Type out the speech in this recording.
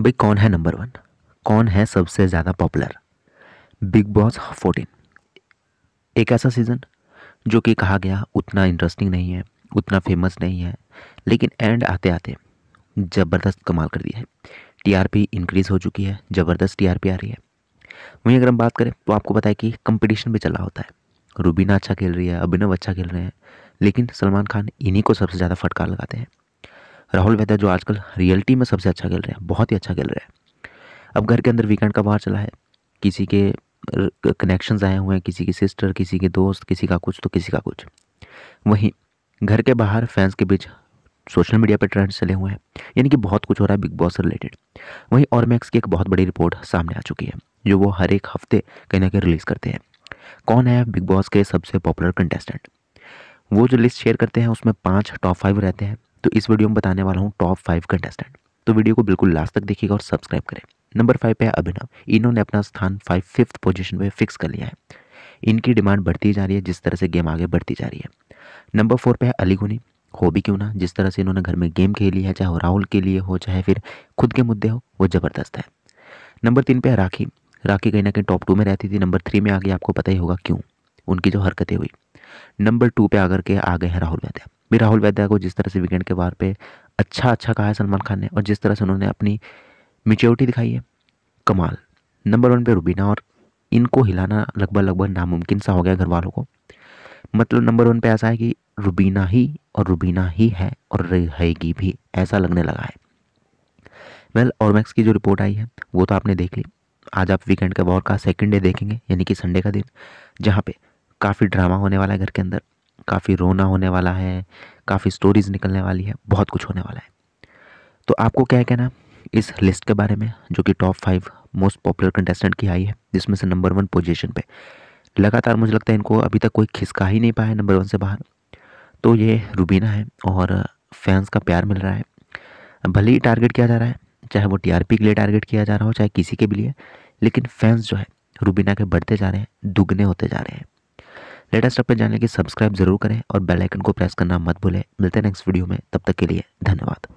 भाई कौन है नंबर वन कौन है सबसे ज़्यादा पॉपुलर बिग बॉस फोर्टीन एक ऐसा सीज़न जो कि कहा गया उतना इंटरेस्टिंग नहीं है उतना फेमस नहीं है लेकिन एंड आते आते ज़बरदस्त कमाल कर दिया है टीआरपी इंक्रीज़ हो चुकी है ज़बरदस्त टीआरपी आ रही है वहीं अगर हम बात करें तो आपको पता है कि कंपटीशन भी चला होता है रूबीना अच्छा खेल रही है अभिनव अच्छा खेल रहे हैं लेकिन सलमान खान इन्हीं को सबसे ज़्यादा फटकार लगाते हैं राहुल वैद्य जो आजकल रियलिटी में सबसे अच्छा खेल रहे हैं बहुत ही अच्छा खेल रहे हैं अब घर के अंदर वीकेंड का बाहर चला है किसी के कनेक्शंस आए हुए हैं किसी की सिस्टर किसी के दोस्त किसी का कुछ तो किसी का कुछ वहीं घर के बाहर फैंस के बीच सोशल मीडिया पर ट्रेंड्स चले हुए हैं यानी कि बहुत कुछ हो रहा है बिग बॉस से रिलेटेड वहीं और मैक्स की एक बहुत बड़ी रिपोर्ट सामने आ चुकी है जो वो हर एक हफ्ते कहीं ना कहीं रिलीज़ करते हैं कौन है बिग बॉस के सबसे पॉपुलर कंटेस्टेंट वो जो लिस्ट शेयर करते हैं उसमें पाँच टॉप फाइव रहते हैं तो इस वीडियो में बताने वाला हूँ टॉप फाइव कंटेस्टेंट तो वीडियो को बिल्कुल लास्ट तक देखिएगा और सब्सक्राइब करें नंबर फाइव पे है अभिनव इन्होंने अपना स्थान फाइव फिफ्थ पोजीशन पे फिक्स कर लिया है इनकी डिमांड बढ़ती जा रही है जिस तरह से गेम आगे बढ़ती जा रही है नंबर फोर पे है अली गुनी भी क्यों ना जिस तरह से इन्होंने घर में गेम खेली है चाहे राहुल के लिए हो चाहे फिर खुद के मुद्दे हो वो ज़बरदस्त है नंबर तीन पे है राखी राखी कहीं ना कहीं टॉप टू में रहती थी नंबर थ्री में आगे आपको पता ही होगा क्यों उनकी जो हरकतें हुई नंबर टू पर आकर के आ गए हैं राहुल यादव भी राहुल वैद्या को जिस तरह से वीकेंड के बार पे अच्छा अच्छा कहा है सलमान खान ने और जिस तरह से उन्होंने अपनी मेच्योरिटी दिखाई है कमाल नंबर वन पे रुबीना और इनको हिलाना लगभग लगभग नामुमकिन सा हो गया घर वालों को मतलब नंबर वन पे ऐसा है कि रुबीना ही और रुबीना ही है और रहेगी भी ऐसा लगने लगा है वेल और मैक्स की जो रिपोर्ट आई है वो तो आपने देख ली आज आप वीकेंड का वॉर का सेकेंड डे देखेंगे यानी कि संडे का दिन जहाँ पे काफ़ी ड्रामा होने वाला है घर के अंदर काफ़ी रोना होने वाला है काफ़ी स्टोरीज निकलने वाली है बहुत कुछ होने वाला है तो आपको क्या है कहना इस लिस्ट के बारे में जो कि top five most popular contestant की आई है जिसमें से नंबर वन पोजीशन पे लगातार मुझे लगता है इनको अभी तक कोई खिसका ही नहीं पाया नंबर वन से बाहर तो ये रूबीना है और फैंस का प्यार मिल रहा है भले ही टारगेट किया जा रहा है चाहे वो टीआरपी के लिए टारगेट किया जा रहा हो चाहे किसी के भी लिए लेकिन फैंस जो है रूबीना के बढ़ते जा रहे हैं दुगने होते जा रहे हैं लेटेस्ट अपडेट जानने के सब्सक्राइब जरूर करें और बेल आइकन को प्रेस करना मत भूलें मिलते हैं नेक्स्ट वीडियो में तब तक के लिए धन्यवाद